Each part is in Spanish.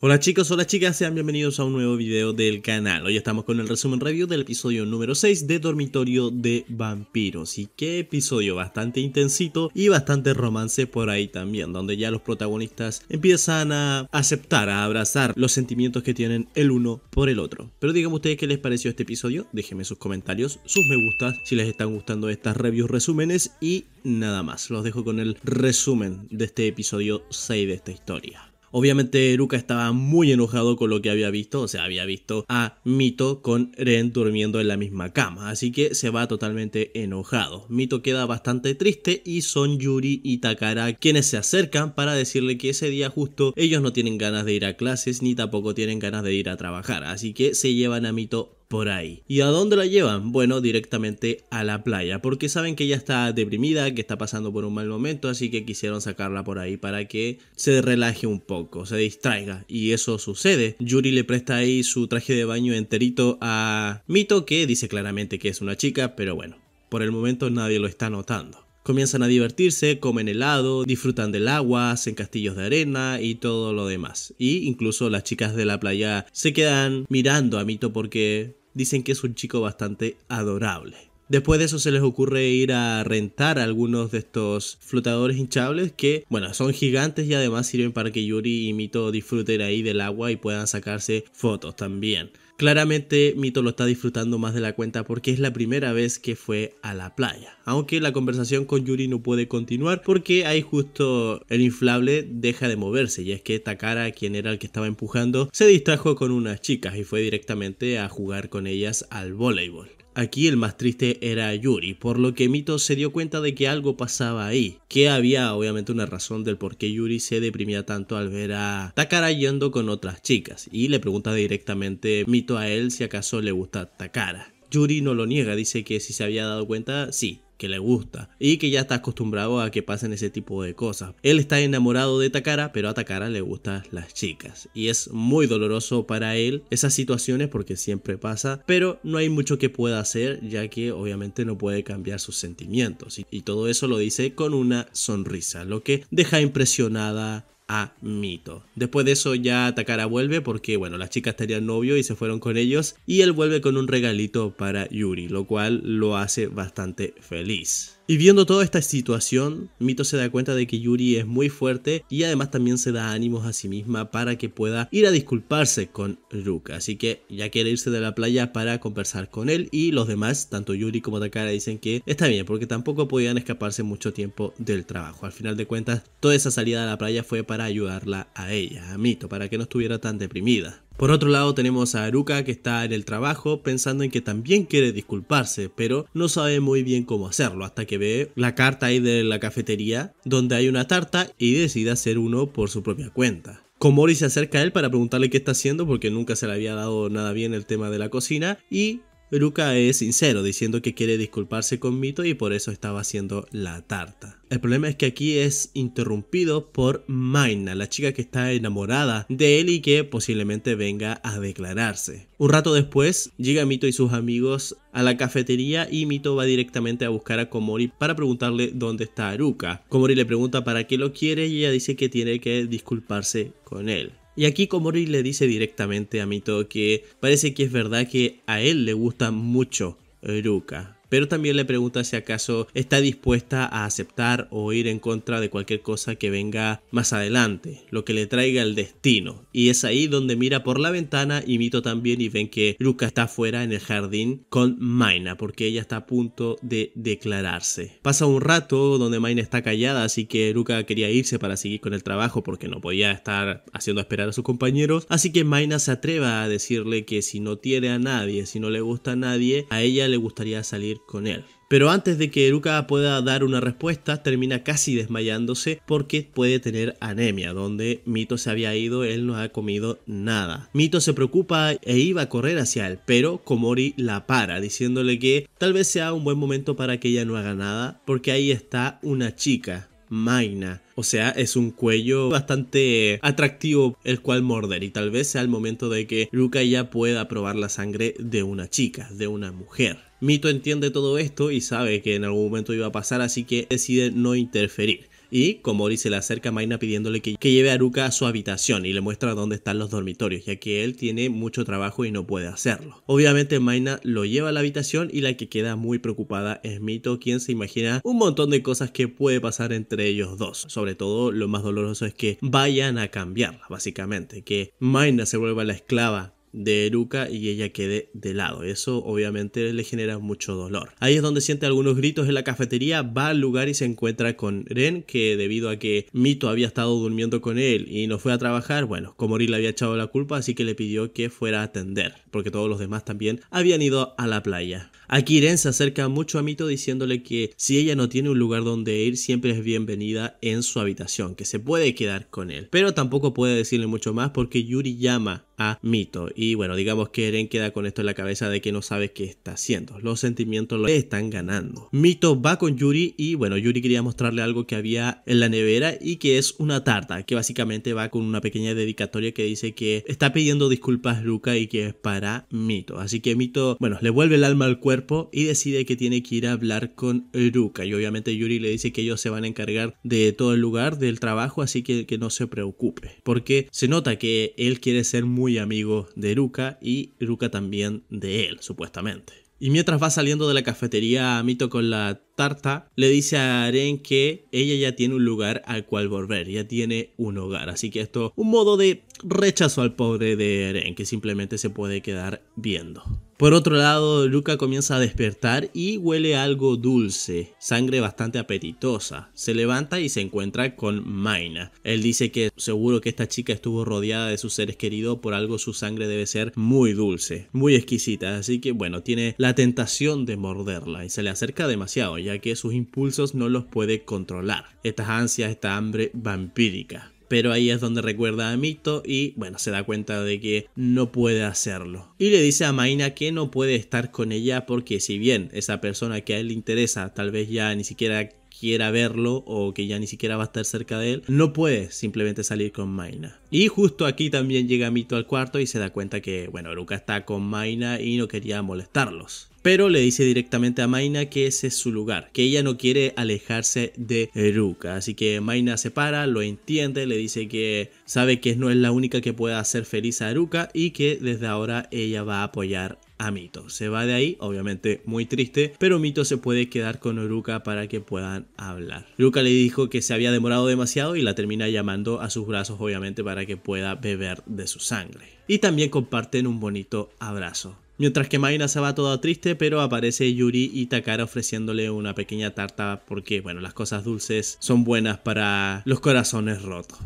Hola chicos, hola chicas, sean bienvenidos a un nuevo video del canal. Hoy estamos con el resumen review del episodio número 6 de Dormitorio de Vampiros. Y qué episodio bastante intensito y bastante romance por ahí también, donde ya los protagonistas empiezan a aceptar, a abrazar los sentimientos que tienen el uno por el otro. Pero díganme ustedes qué les pareció este episodio, déjenme sus comentarios, sus me gustas, si les están gustando estas reviews resúmenes y nada más. Los dejo con el resumen de este episodio 6 de esta historia. Obviamente Eruka estaba muy enojado con lo que había visto, o sea, había visto a Mito con Ren durmiendo en la misma cama, así que se va totalmente enojado. Mito queda bastante triste y son Yuri y Takara quienes se acercan para decirle que ese día justo ellos no tienen ganas de ir a clases ni tampoco tienen ganas de ir a trabajar, así que se llevan a Mito por ahí. ¿Y a dónde la llevan? Bueno, directamente a la playa, porque saben que ella está deprimida, que está pasando por un mal momento, así que quisieron sacarla por ahí para que se relaje un poco, se distraiga. Y eso sucede. Yuri le presta ahí su traje de baño enterito a Mito, que dice claramente que es una chica, pero bueno, por el momento nadie lo está notando. Comienzan a divertirse, comen helado, disfrutan del agua, hacen castillos de arena y todo lo demás. Y incluso las chicas de la playa se quedan mirando a Mito porque dicen que es un chico bastante adorable. Después de eso se les ocurre ir a rentar algunos de estos flotadores hinchables que, bueno, son gigantes y además sirven para que Yuri y Mito disfruten ahí del agua y puedan sacarse fotos también. Claramente Mito lo está disfrutando más de la cuenta porque es la primera vez que fue a la playa. Aunque la conversación con Yuri no puede continuar porque ahí justo el inflable deja de moverse y es que Takara, quien era el que estaba empujando, se distrajo con unas chicas y fue directamente a jugar con ellas al voleibol. Aquí el más triste era Yuri, por lo que Mito se dio cuenta de que algo pasaba ahí, que había obviamente una razón del por qué Yuri se deprimía tanto al ver a Takara yendo con otras chicas, y le pregunta directamente Mito a él si acaso le gusta Takara. Yuri no lo niega, dice que si se había dado cuenta, sí, que le gusta y que ya está acostumbrado a que pasen ese tipo de cosas. Él está enamorado de Takara, pero a Takara le gustan las chicas y es muy doloroso para él esas situaciones porque siempre pasa, pero no hay mucho que pueda hacer ya que obviamente no puede cambiar sus sentimientos y, todo eso lo dice con una sonrisa, lo que deja impresionada a Mito. Después de eso ya Takara vuelve porque bueno, las chicas tenían novio y se fueron con ellos y él vuelve con un regalito para Yuri, lo cual lo hace bastante feliz. Y viendo toda esta situación, Mito se da cuenta de que Yuri es muy fuerte y además también se da ánimos a sí misma para que pueda ir a disculparse con Ruka. Así que ya quiere irse de la playa para conversar con él y los demás, tanto Yuri como Takara, dicen que está bien porque tampoco podían escaparse mucho tiempo del trabajo. Al final de cuentas, toda esa salida a la playa fue para ayudarla a ella, a Mito, para que no estuviera tan deprimida. Por otro lado tenemos a Aruka que está en el trabajo pensando en que también quiere disculparse, pero no sabe muy bien cómo hacerlo hasta que ve la carta ahí de la cafetería donde hay una tarta y decide hacer uno por su propia cuenta. Komori se acerca a él para preguntarle qué está haciendo porque nunca se le había dado nada bien el tema de la cocina y Ruka es sincero diciendo que quiere disculparse con Mito y por eso estaba haciendo la tarta. El problema es que aquí es interrumpido por Maina, la chica que está enamorada de él y que posiblemente venga a declararse. Un rato después llega Mito y sus amigos a la cafetería y Mito va directamente a buscar a Komori para preguntarle dónde está Aruka. Komori le pregunta para qué lo quiere y ella dice que tiene que disculparse con él. Y aquí Komori le dice directamente a Mito que parece que es verdad que a él le gusta mucho Ruka, pero también le pregunta si acaso está dispuesta a aceptar o ir en contra de cualquier cosa que venga más adelante, lo que le traiga el destino. Y es ahí donde mira por la ventana y Mito también y ven que Luca está afuera en el jardín con Maina porque ella está a punto de declararse. Pasa un rato donde Maina está callada, así que Luca quería irse para seguir con el trabajo porque no podía estar haciendo esperar a sus compañeros, así que Maina se atreva a decirle que si no tiene a nadie, si no le gusta a nadie, a ella le gustaría salir con él. Pero antes de que Eruka pueda dar una respuesta, termina casi desmayándose porque puede tener anemia. Donde Mito se había ido, él no ha comido nada. Mito se preocupa e iba a correr hacia él, pero Komori la para, diciéndole que tal vez sea un buen momento para que ella no haga nada, porque ahí está una chica Maina. O sea, es un cuello bastante atractivo el cual morder y tal vez sea el momento de que Luca ya pueda probar la sangre de una chica, de una mujer. Mito entiende todo esto y sabe que en algún momento iba a pasar, así que decide no interferir y Komori se le acerca a Maina pidiéndole que, lleve a Aruka a su habitación y le muestra dónde están los dormitorios, ya que él tiene mucho trabajo y no puede hacerlo. Obviamente Maina lo lleva a la habitación y la que queda muy preocupada es Mito, quien se imagina un montón de cosas que puede pasar entre ellos dos. Sobre todo lo más doloroso es que vayan a cambiarla, básicamente, que Maina se vuelva la esclava de Eruka y ella quede de lado. Eso obviamente le genera mucho dolor. Ahí es donde siente algunos gritos en la cafetería, va al lugar y se encuentra con Ren, que debido a que Mito había estado durmiendo con él y no fue a trabajar, bueno, Komori le había echado la culpa, así que le pidió que fuera a atender, porque todos los demás también habían ido a la playa. Aquí Irene se acerca mucho a Mito diciéndole que si ella no tiene un lugar donde ir, siempre es bienvenida en su habitación, que se puede quedar con él. Pero tampoco puede decirle mucho más porque Yuri llama a Mito. Y bueno, digamos que Eren queda con esto en la cabeza de que no sabe qué está haciendo. Los sentimientos lo están ganando. Mito va con Yuri y bueno, Yuri quería mostrarle algo que había en la nevera y que es una tarta, que básicamente va con una pequeña dedicatoria que dice que está pidiendo disculpas Luca y que es para Mito. Así que Mito, bueno, le vuelve el alma al cuerpo y decide que tiene que ir a hablar con Ruka. Y obviamente Yuri le dice que ellos se van a encargar de todo el lugar, del trabajo, así que, que no se preocupe. Porque se nota que él quiere ser muy amigo de Ruka y Ruka también de él, supuestamente. Y mientras va saliendo de la cafetería Mito con la tarta, le dice a Aren que ella ya tiene un lugar al cual volver, ya tiene un hogar. Así que esto, un modo de rechazo al pobre de Aren, que simplemente se puede quedar viendo. Por otro lado, Luca comienza a despertar y huele algo dulce, sangre bastante apetitosa. Se levanta y se encuentra con Maina. Él dice que seguro que esta chica estuvo rodeada de sus seres queridos, por algo su sangre debe ser muy dulce, muy exquisita, así que bueno, tiene la tentación de morderla y se le acerca demasiado, ya que sus impulsos no los puede controlar. Estas ansias, esta hambre vampírica pero ahí es donde recuerda a Mito y bueno, se da cuenta de que no puede hacerlo. Y le dice a Maina que no puede estar con ella porque si bien esa persona que a él le interesa tal vez ya ni siquiera quiera verlo o que ya ni siquiera va a estar cerca de él, no puede simplemente salir con Maina. Y justo aquí también llega Mito al cuarto y se da cuenta que, bueno, Luca está con Maina y no quería molestarlos pero le dice directamente a Maina que ese es su lugar, que ella no quiere alejarse de Eruka. Así que Maina se para, lo entiende, le dice que sabe que no es la única que pueda hacer feliz a Eruka y que desde ahora ella va a apoyar a Mito. Se va de ahí, obviamente muy triste, pero Mito se puede quedar con Eruka para que puedan hablar. Eruka le dijo que se había demorado demasiado y la termina llamando a sus brazos, obviamente, para que pueda beber de su sangre. Y también comparten un bonito abrazo. Mientras que Maina se va toda triste, pero aparece Yuri y Takara ofreciéndole una pequeña tarta porque, bueno, las cosas dulces son buenas para los corazones rotos.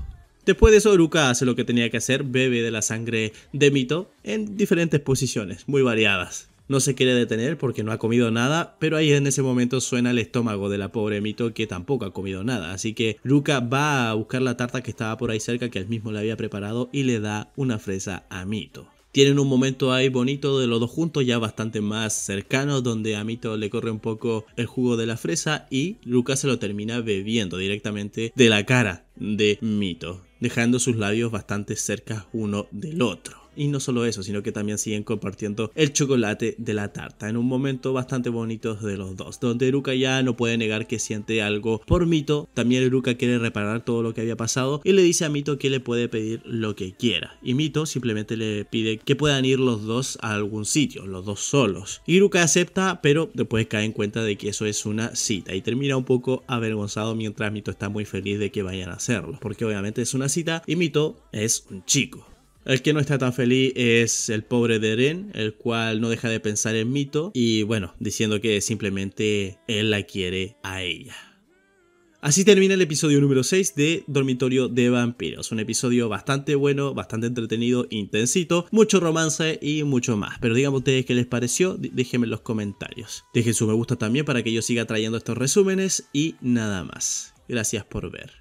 Después de eso, Ruka hace lo que tenía que hacer, bebe de la sangre de Mito en diferentes posiciones, muy variadas. No se quiere detener porque no ha comido nada, pero ahí en ese momento suena el estómago de la pobre Mito que tampoco ha comido nada. Así que Ruka va a buscar la tarta que estaba por ahí cerca que él mismo le había preparado y le da una fresa a Mito tienen un momento ahí bonito de los dos juntos, ya bastante más cercano donde a Mito le corre un poco el jugo de la fresa y Lucas se lo termina bebiendo directamente de la cara de Mito, dejando sus labios bastante cerca uno del otro. Y no solo eso, sino que también siguen compartiendo el chocolate de la tarta en un momento bastante bonito de los dos, donde Iruka ya no puede negar que siente algo por Mito. También Eruka quiere reparar todo lo que había pasado y le dice a Mito que le puede pedir lo que quiera. Y Mito simplemente le pide que puedan ir los dos a algún sitio, los dos solos. Iruka acepta, pero después cae en cuenta de que eso es una cita y termina un poco avergonzado mientras Mito está muy feliz de que vayan a hacerlo, porque obviamente es una cita y Mito es un chico. El que no está tan feliz es el pobre Deren, el cual no deja de pensar en Mito y bueno, diciendo que simplemente él la quiere a ella. Así termina el episodio número 6 de Dormitorio de Vampiros. Un episodio bastante bueno, bastante entretenido, intensito, mucho romance y mucho más. Pero díganme ustedes qué les pareció, déjenme en los comentarios. Dejen su me gusta también para que yo siga trayendo estos resúmenes y nada más. Gracias por ver.